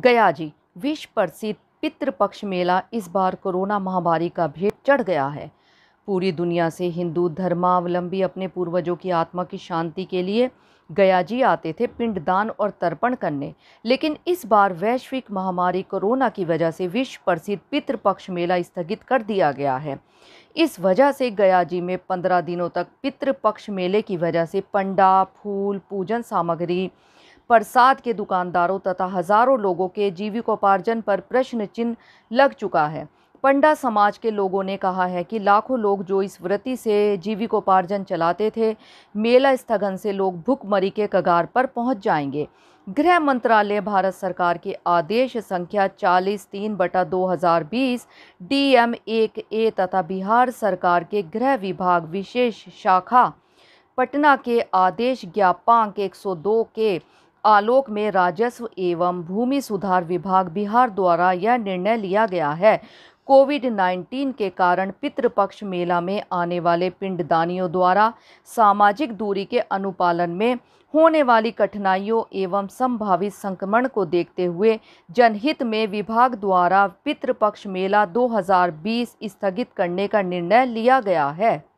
गया जी विश्व प्रसिद्ध पितृपक्ष मेला इस बार कोरोना महामारी का भेंट चढ़ गया है पूरी दुनिया से हिंदू धर्मावलंबी अपने पूर्वजों की आत्मा की शांति के लिए गया जी आते थे पिंडदान और तर्पण करने लेकिन इस बार वैश्विक महामारी कोरोना की वजह से विश्व प्रसिद्ध पितृपक्ष मेला स्थगित कर दिया गया है इस वजह से गया जी में पंद्रह दिनों तक पितृपक्ष मेले की वजह से पंडा फूल पूजन सामग्री प्रसाद के दुकानदारों तथा हज़ारों लोगों के जीविकोपार्जन पर प्रश्न चिन्ह लग चुका है पंडा समाज के लोगों ने कहा है कि लाखों लोग जो इस वृत्ति से जीविकोपार्जन चलाते थे मेला स्थगन से लोग भूखमरी के कगार पर पहुंच जाएंगे गृह मंत्रालय भारत सरकार के आदेश संख्या चालीस तीन बटा दो हज़ार बीस डी एम एक ए तथा बिहार सरकार के गृह विभाग विशेष शाखा पटना के आदेश ज्ञापांक दो के आलोक में राजस्व एवं भूमि सुधार विभाग बिहार द्वारा यह निर्णय लिया गया है कोविड 19 के कारण पितृपक्ष मेला में आने वाले पिंडदानियों द्वारा सामाजिक दूरी के अनुपालन में होने वाली कठिनाइयों एवं संभावित संक्रमण को देखते हुए जनहित में विभाग द्वारा पितृपक्ष मेला 2020 स्थगित करने का निर्णय लिया गया है